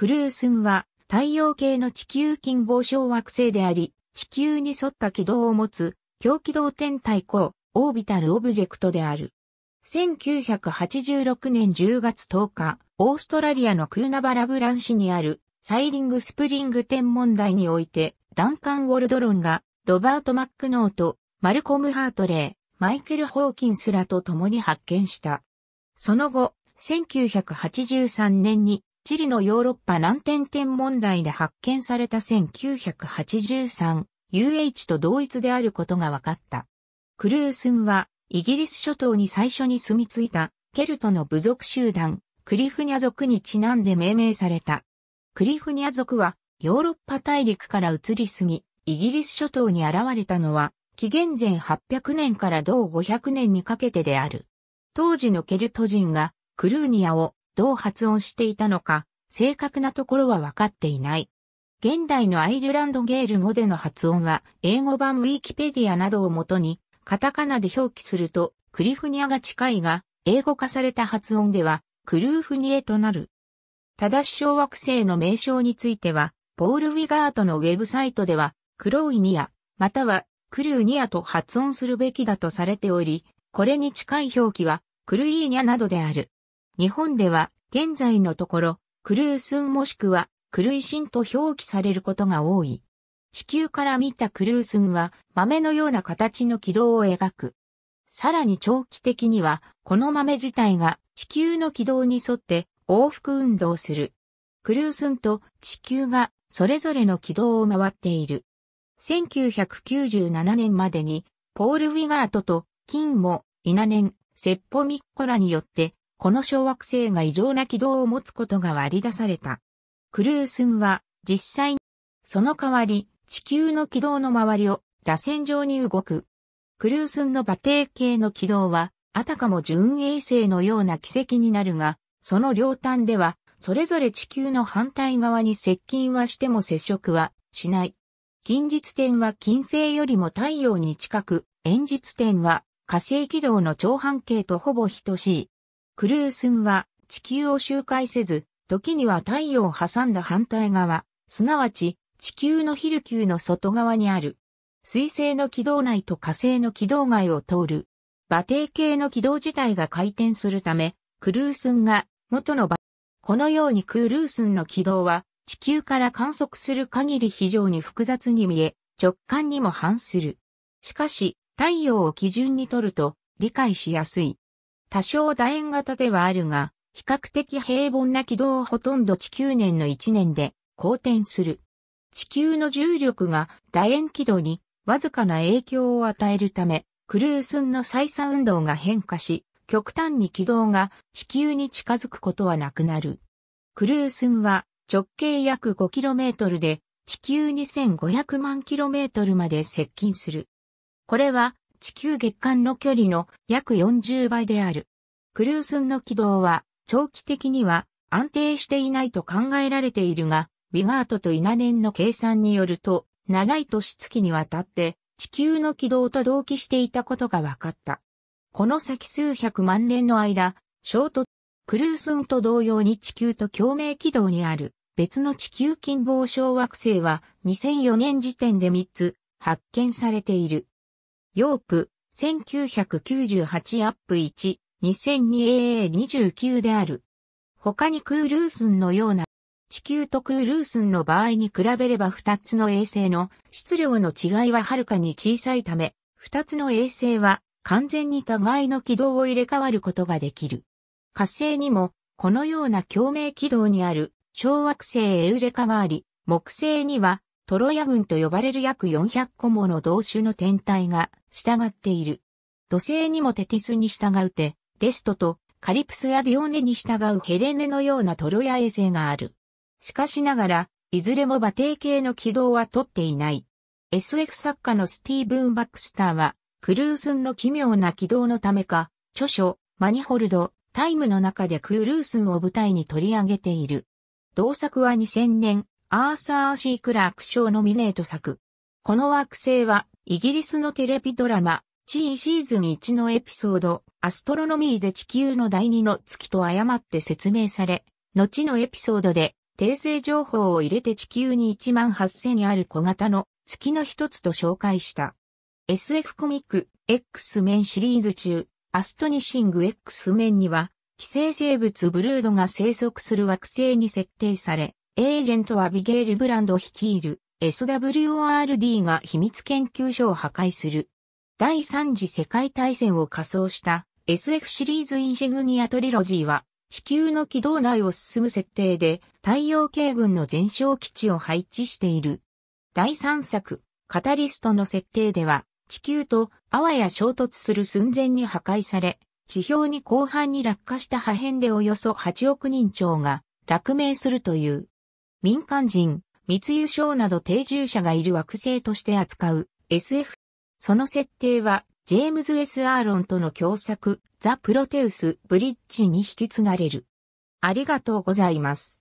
クルースンは太陽系の地球近傍小惑星であり、地球に沿った軌道を持つ、強軌道天体光、オービタルオブジェクトである。1986年10月10日、オーストラリアのクーナバラブラン市にあるサイリングスプリング天文台において、ダンカン・ウォルドロンが、ロバート・マックノート、マルコム・ハートレイ、マイケル・ホーキンスらと共に発見した。その後、1983年にチリのヨーロッパ南天天問題で発見された 1983UH と同一であることが分かった。クルースンはイギリス諸島に最初に住み着いたケルトの部族集団クリフニャ族にちなんで命名された。クリフニャ族はヨーロッパ大陸から移り住み、イギリス諸島に現れたのは紀元前800年から同500年にかけてである。当時のケルト人がクルーニアをどう発音していたのか、正確なところは分かっていない。現代のアイルランドゲール語での発音は、英語版ウィキペディアなどをもとに、カタカナで表記すると、クリフニアが近いが、英語化された発音では、クルーフニエとなる。ただし小惑星の名称については、ポール・ウィガートのウェブサイトでは、クロウイニア、またはクルーニアと発音するべきだとされており、これに近い表記は、クルイーニャなどである。日本では、現在のところ、クルースンもしくはクルイシンと表記されることが多い。地球から見たクルースンは豆のような形の軌道を描く。さらに長期的には、この豆自体が地球の軌道に沿って往復運動する。クルースンと地球がそれぞれの軌道を回っている。1997年までに、ポール・ウィガートと、金も、イナネン、セッポ・ミッコラによって、この小惑星が異常な軌道を持つことが割り出された。クルースンは実際に、その代わり地球の軌道の周りを螺旋状に動く。クルースンの馬蹄形の軌道は、あたかも準衛星のような軌跡になるが、その両端では、それぞれ地球の反対側に接近はしても接触はしない。近日点は金星よりも太陽に近く、遠日点は火星軌道の長半径とほぼ等しい。クルースンは地球を周回せず、時には太陽を挟んだ反対側、すなわち地球のヒル球の外側にある。水星の軌道内と火星の軌道外を通る。馬蹄形の軌道自体が回転するため、クルースンが元の場。このようにクルースンの軌道は地球から観測する限り非常に複雑に見え、直感にも反する。しかし、太陽を基準にとると理解しやすい。多少楕円型ではあるが、比較的平凡な軌道をほとんど地球年の1年で公転する。地球の重力が楕円軌道にわずかな影響を与えるため、クルースンの再三運動が変化し、極端に軌道が地球に近づくことはなくなる。クルースンは直径約 5km で地球2500万 km まで接近する。これは地球月間の距離の約40倍である。クルースンの軌道は長期的には安定していないと考えられているが、ウィガートとイナネンの計算によると、長い年月にわたって地球の軌道と同期していたことが分かった。この先数百万年の間、衝突、クルースンと同様に地球と共鳴軌道にある別の地球近傍小惑星は2004年時点で3つ発見されている。ヨープ、1998アップ1、2002AA29 である。他にクールースンのような、地球とクールースンの場合に比べれば2つの衛星の質量の違いははるかに小さいため、2つの衛星は完全に互いの軌道を入れ替わることができる。火星にも、このような共鳴軌道にある小惑星エウレカがあり、木星にはトロヤ群と呼ばれる約400個もの同種の天体が従っている。土星にもテティスに従うテ、レストとカリプスやディオネに従うヘレネのようなトロヤ衛星がある。しかしながら、いずれも馬蹄形の軌道は取っていない。SF 作家のスティーブン・バックスターは、クルースンの奇妙な軌道のためか、著書、マニホルド、タイムの中でクルースンを舞台に取り上げている。同作は2000年、アーサー・シー・クラーク賞ノミネート作。この惑星は、イギリスのテレビドラマ、チーシーズン1のエピソード、アストロノミーで地球の第二の月と誤って説明され、後のエピソードで、訂正情報を入れて地球に1万8000にある小型の月の一つと紹介した。SF コミック X メンシリーズ中、アストニシング X メンには、寄生生物ブルードが生息する惑星に設定され、エージェントはビゲール・ブランド率いる SWORD が秘密研究所を破壊する。第3次世界大戦を仮想した SF シリーズインシグニアトリロジーは地球の軌道内を進む設定で太陽系軍の全焼基地を配置している。第3作、カタリストの設定では地球とあわや衝突する寸前に破壊され、地表に広範に落下した破片でおよそ8億人超が落命するという民間人、密輸商など定住者がいる惑星として扱う SF。その設定は、ジェームズ・ S・ アーロンとの共作、ザ・プロテウス・ブリッジに引き継がれる。ありがとうございます。